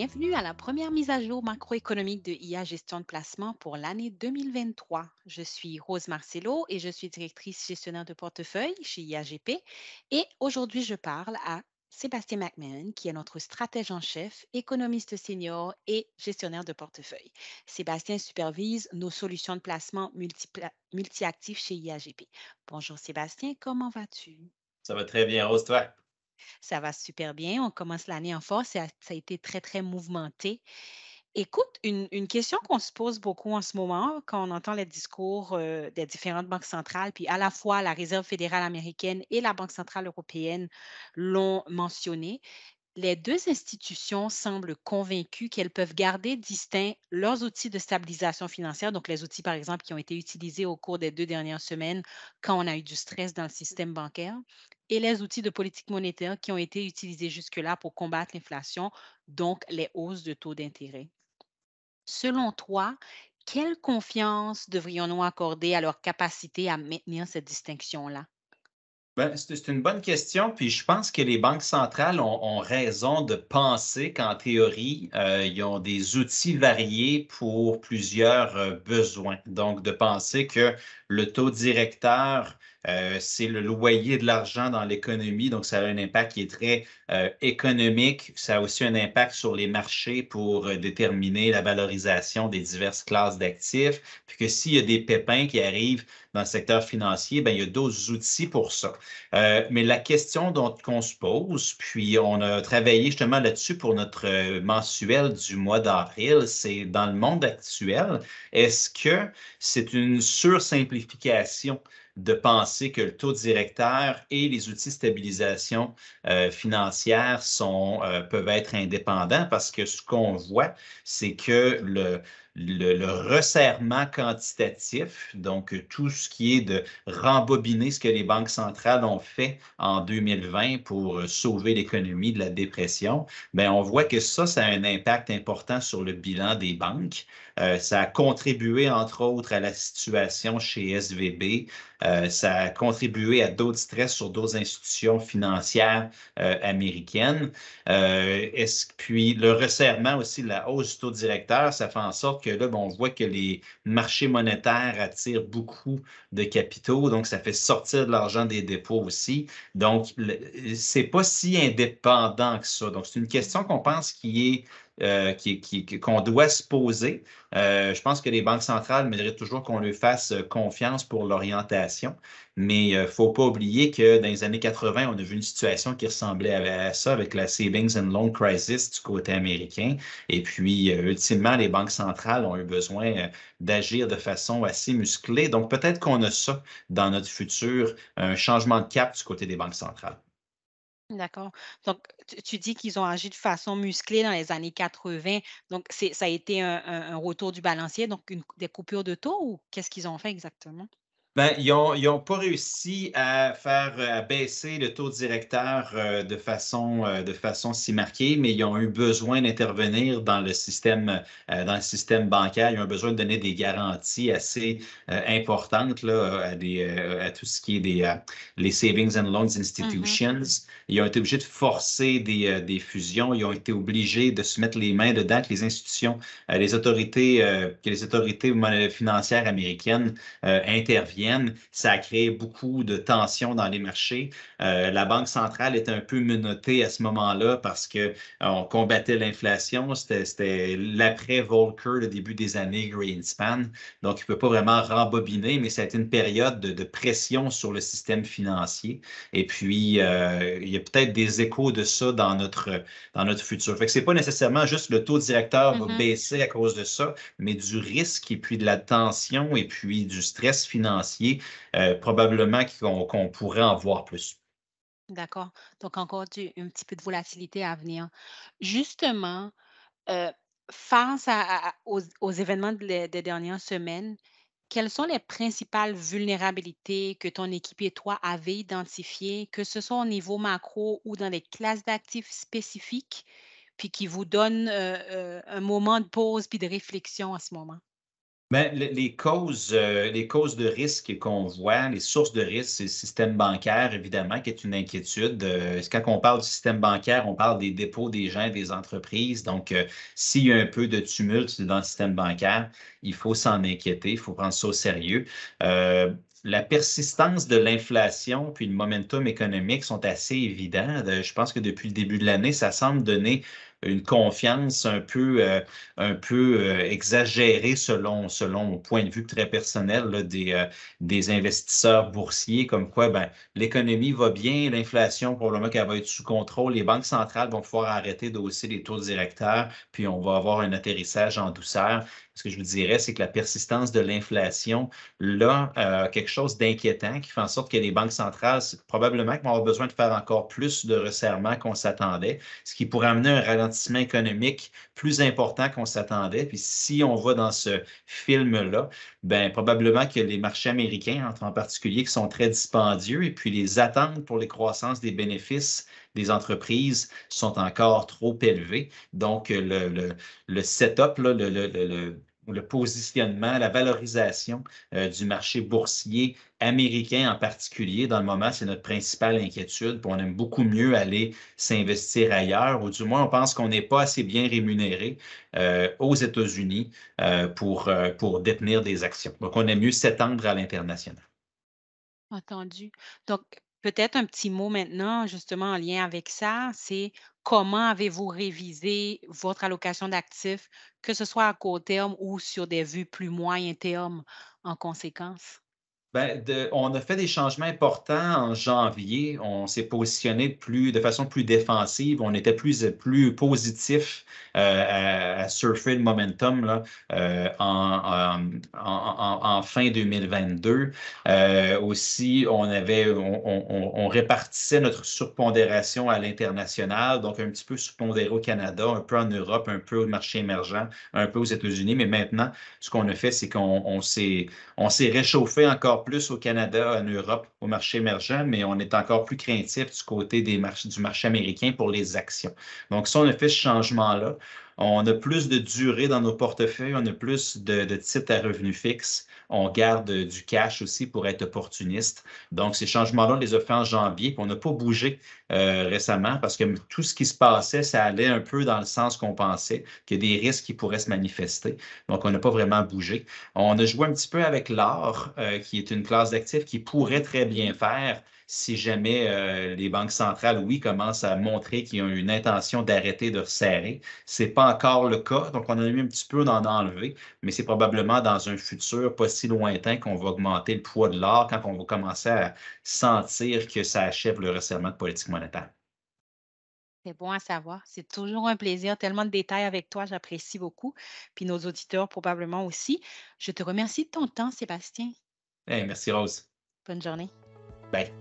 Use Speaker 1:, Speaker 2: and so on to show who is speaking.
Speaker 1: Bienvenue à la première mise à jour macroéconomique de IA Gestion de placement pour l'année 2023. Je suis Rose Marcello et je suis directrice gestionnaire de portefeuille chez IAGP. Et aujourd'hui, je parle à Sébastien McMahon, qui est notre stratège en chef, économiste senior et gestionnaire de portefeuille. Sébastien supervise nos solutions de placement multi-actifs chez IAGP. Bonjour Sébastien, comment vas-tu?
Speaker 2: Ça va très bien, Rose, toi?
Speaker 1: Ça va super bien. On commence l'année en force. et ça a été très, très mouvementé. Écoute, une, question qu'on se pose beaucoup en ce moment, quand on entend les discours euh, des différentes banques centrales, puis à la fois la Réserve fédérale américaine et la Banque centrale européenne l'ont mentionné, les deux institutions semblent convaincues qu'elles peuvent garder distincts leurs outils de stabilisation financière, donc les outils, par exemple, qui ont été utilisés au cours des deux dernières semaines quand on a eu du stress dans le système bancaire, et les outils de politique monétaire qui ont été utilisés jusque-là pour combattre l'inflation, donc les hausses de taux d'intérêt. Selon toi, quelle confiance devrions-nous accorder à leur capacité à maintenir cette distinction-là?
Speaker 2: Ben, c'est une bonne question, puis je pense que les banques centrales ont, raison de penser qu'en théorie, euh, ils ont des outils variés pour plusieurs euh, besoins. Donc, de penser que le taux directeur, euh, c'est le loyer de l'argent dans l'économie, donc ça a un impact qui est très euh, économique. Ça a aussi un impact sur les marchés pour euh, déterminer la valorisation des diverses classes d'actifs. Puis que s'il y a des pépins qui arrivent dans le secteur financier, bien, il y a d'autres outils pour ça. mais la question qu'on se pose, puis on a travaillé justement là-dessus pour notre mensuel du mois d'avril, c'est dans le monde actuel, est-ce que c'est une sursimplification Swift, que é de penser que le taux directeur et les outils de stabilisation euh, financière sont, euh, peuvent être indépendants parce que ce qu'on voit, c'est que le, resserrement quantitatif, donc tout ce qui est de rembobiner ce que les banques centrales ont fait en 2020 pour euh, sauver l'économie de la dépression, ben, on voit que ça, ça a un impact important sur le bilan des banques. ça a contribué, entre autres, à la situation chez SVB, euh, ça a contribué à d'autres stress sur d'autres institutions financières euh, américaines. Euh, est puis le resserrement aussi, la hausse du taux directeur, ça fait en sorte que là, ben, on voit que les marchés monétaires attirent beaucoup de capitaux, donc ça fait sortir de l'argent des dépôts aussi. Donc, c'est pas si indépendant que ça. Donc, c'est une question qu'on pense qui est euh, qu'on doit se poser. Euh, je pense que les banques centrales méritent toujours qu'on leur fasse euh, confiance pour l'orientation, mais il ne faut pas oublier que dans les années 80, on a vu une situation qui ressemblait à ça avec la Savings and Loan Crisis du côté américain. Et puis, ultimement, les banques centrales ont eu besoin d'agir de façon assez musclée. Donc, peut-être qu'on a ça dans notre futur, un changement de cap du côté des banques centrales.
Speaker 1: D'accord. Donc, tu dis qu'ils ont agi de façon musclée dans les années 80. Donc, ça a été un, retour du balancier, donc des coupures de taux ou qu'est-ce qu'ils ont fait exactement?
Speaker 2: Ben, ils n'ont ont pas réussi à faire euh, baisser le taux directeur euh, de, façon, euh, de façon si marquée, mais ils ont eu besoin d'intervenir dans le système système bancaire. Ils ont besoin de donner des garanties assez importantes à, des, à tout ce qui est des les Savings and Loans Institutions. Mm-hmm. Ils ont été obligés de forcer des, des, fusions. Ils ont été obligés de se mettre les mains dedans que les institutions, les autorités, que les autorités financières américaines interviennent ça a créé beaucoup de tensions dans les marchés. Euh, la Banque centrale était un peu menottée à ce moment-là parce qu'on euh, combattait l'inflation. C'était l'après-Volcker, le début des années Greenspan. Donc, il ne peut pas vraiment rembobiner, mais ça a été une période de, pression sur le système financier. Et puis, euh, il y a peut-être des échos de ça dans notre, dans notre futur. Fait que ce n'est pas nécessairement juste le taux directeur va mm-hmm. baisser à cause de ça, mais du risque et puis de la tension et puis du stress financier euh, probablement qu'on pourrait en voir plus.
Speaker 1: D'accord. Donc, encore un petit peu de volatilité à venir. Justement, euh, face aux, événements des dernières semaines, quelles sont les principales vulnérabilités que ton équipe et toi avez identifiées, que ce soit au niveau macro ou dans les classes d'actifs spécifiques, puis qui vous donnent euh, un moment de pause puis de réflexion en ce moment?
Speaker 2: Bien, les, causes, euh, les causes de risque qu'on voit, les sources de risque, c'est le système bancaire, évidemment, qui est une inquiétude. Euh, quand on parle du système bancaire, on parle des dépôts des gens et des entreprises. Donc, euh, s'il y a un peu de tumulte dans le système bancaire, il faut s'en inquiéter, il faut prendre ça au sérieux. la persistance de l'inflation puis le momentum économique sont assez évidents. Je pense que depuis le début de l'année, ça semble donner une confiance un peu, euh, un peu euh, exagérée selon, selon mon point de vue très personnel euh, des, investisseurs boursiers, comme quoi ben, l'économie va bien, l'inflation probablement qu'elle va être sous contrôle, les banques centrales vont pouvoir arrêter d'hausser les taux directeurs, puis on va avoir un atterrissage en douceur. Ce que je vous dirais, c'est que la persistance de l'inflation, là, quelque chose d'inquiétant qui fait en sorte que les banques centrales, probablement vont avoir besoin de faire encore plus de resserrement qu'on s'attendait, ce qui pourrait amener un ralentissement économique plus important qu'on s'attendait. Puis si on va dans ce film-là, ben probablement que les marchés américains, en particulier, qui sont très dispendieux, et puis les attentes pour les croissances des bénéfices des entreprises sont encore trop élevées. Donc, le, le, le setup, le, le le positionnement, la valorisation euh, du marché boursier américain en particulier. Dans le moment, c'est notre principale inquiétude. on aime beaucoup mieux aller s'investir ailleurs, ou du moins, on pense qu'on n'est pas assez bien rémunéré euh, aux États-Unis euh, pour, pour détenir des actions. Donc, on aime mieux s'étendre à l'international.
Speaker 1: Entendu. Donc, Peut-être un petit mot maintenant, justement, en lien avec ça, c'est comment avez-vous révisé votre allocation d'actifs, que ce soit à court terme ou sur des vues plus moyen terme en conséquence?
Speaker 2: Bien, on a fait des changements importants en janvier. On s'est positionné plus, de façon plus défensive. On était plus, plus positif euh, à, surfer le momentum là, euh, en, fin 2022. Euh, aussi, on, avait, on, répartissait notre surpondération à l'international, donc un petit peu surpondéré au Canada, un peu en Europe, un peu au marché émergent, un peu aux États-Unis. Mais maintenant, ce qu'on a fait, c'est qu'on on s'est réchauffé encore plus au Canada, en Europe, au marché émergent, mais on est encore plus craintif du côté du marché américain pour les actions. Donc, si on a fait ce changement-là, on a plus de durée dans nos portefeuilles, on a plus de, titres à revenus fixes, on garde du cash aussi pour être opportuniste. Donc, ces changements-là, on les a fait en janvier, puis on n'a pas bougé euh, récemment parce que tout ce qui se passait, ça allait un peu dans le sens qu'on pensait, qu'il y a des risques qui pourraient se manifester. Donc, on n'a pas vraiment bougé. On a joué un petit peu avec l'or, euh, qui est une classe d'actifs qui pourrait très bien faire si jamais euh, les banques centrales, oui, commencent à montrer qu'ils ont une intention d'arrêter de resserrer. Ce n'est pas encore le cas, donc on a eu un petit peu d'en enlever, mais c'est probablement dans un futur pas si lointain qu'on va augmenter le poids de l'or quand on va commencer à sentir que ça achève le resserrement de politique monétaire.
Speaker 1: C'est bon à savoir. C'est toujours un plaisir. Tellement de détails avec toi. J'apprécie beaucoup. Puis nos auditeurs probablement aussi. Je te remercie de ton temps, Sébastien.
Speaker 2: Eh, merci, Rose. Bonne journée. Bye.